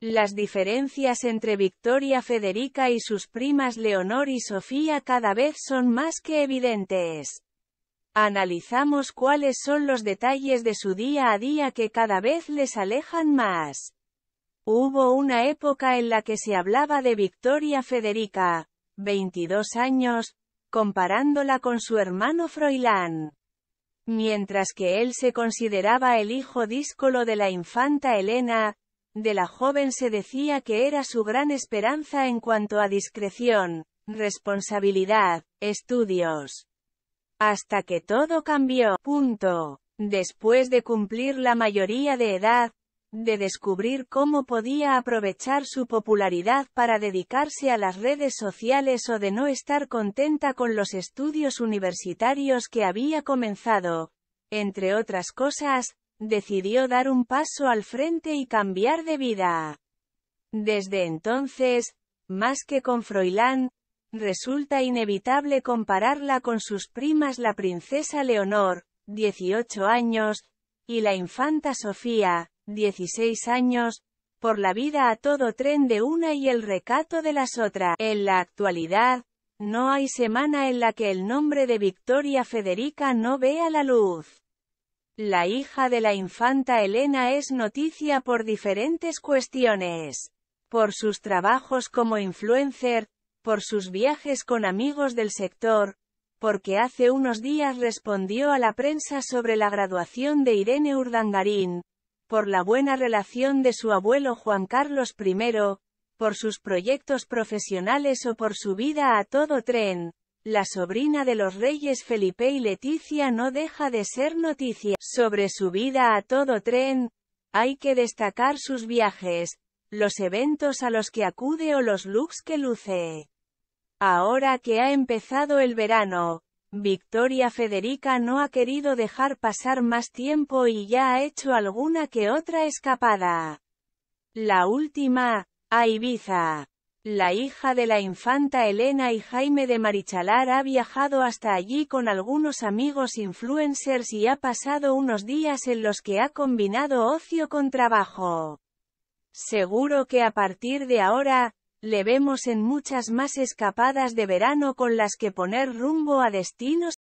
Las diferencias entre Victoria Federica y sus primas Leonor y Sofía cada vez son más que evidentes. Analizamos cuáles son los detalles de su día a día que cada vez les alejan más. Hubo una época en la que se hablaba de Victoria Federica, 22 años, comparándola con su hermano Froilán. Mientras que él se consideraba el hijo díscolo de la infanta Elena, de la joven se decía que era su gran esperanza en cuanto a discreción, responsabilidad, estudios. Hasta que todo cambió. Punto. Después de cumplir la mayoría de edad, de descubrir cómo podía aprovechar su popularidad para dedicarse a las redes sociales o de no estar contenta con los estudios universitarios que había comenzado. Entre otras cosas, decidió dar un paso al frente y cambiar de vida. Desde entonces, más que con Froilán, resulta inevitable compararla con sus primas la princesa Leonor, 18 años, y la infanta Sofía, 16 años, por la vida a todo tren de una y el recato de las otras. En la actualidad, no hay semana en la que el nombre de Victoria Federica no vea la luz. La hija de la infanta Elena es noticia por diferentes cuestiones. Por sus trabajos como influencer, por sus viajes con amigos del sector, porque hace unos días respondió a la prensa sobre la graduación de Irene Urdangarín, por la buena relación de su abuelo Juan Carlos I, por sus proyectos profesionales o por su vida a todo tren. La sobrina de los reyes Felipe y Leticia no deja de ser noticia sobre su vida a todo tren. Hay que destacar sus viajes, los eventos a los que acude o los looks que luce. Ahora que ha empezado el verano, Victoria Federica no ha querido dejar pasar más tiempo y ya ha hecho alguna que otra escapada. La última, a Ibiza. La hija de la infanta Elena y Jaime de Marichalar ha viajado hasta allí con algunos amigos influencers y ha pasado unos días en los que ha combinado ocio con trabajo. Seguro que a partir de ahora, le vemos en muchas más escapadas de verano con las que poner rumbo a destinos